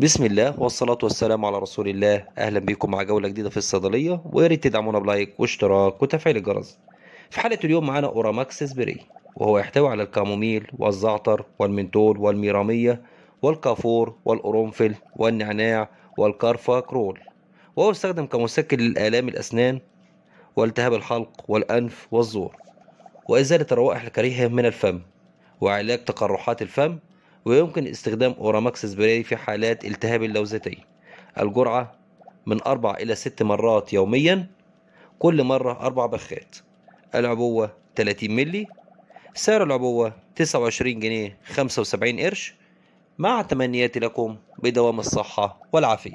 بسم الله والصلاة والسلام على رسول الله أهلا بكم مع جولة جديدة في الصيدلية ويا ريت تدعمونا بلايك واشتراك وتفعيل الجرس في حلقة اليوم معانا أوراماكس سبري وهو يحتوي على الكاموميل والزعتر والمنتول والميرامية والكافور والقرنفل والنعناع والكارفاكرول وهو يستخدم كمسكن للآلام الأسنان والتهاب الحلق والأنف والزور وإزالة الروائح الكريهة من الفم وعلاج تقرحات الفم ويمكن استخدام أوراماكس سبراي في حالات التهاب اللوزتين الجرعة من أربع إلى ست مرات يوميا كل مرة أربع بخات العبوة 30 ملي سعر العبوة 29 جنيه 75 قرش مع تمنياتي لكم بدوام الصحة والعافية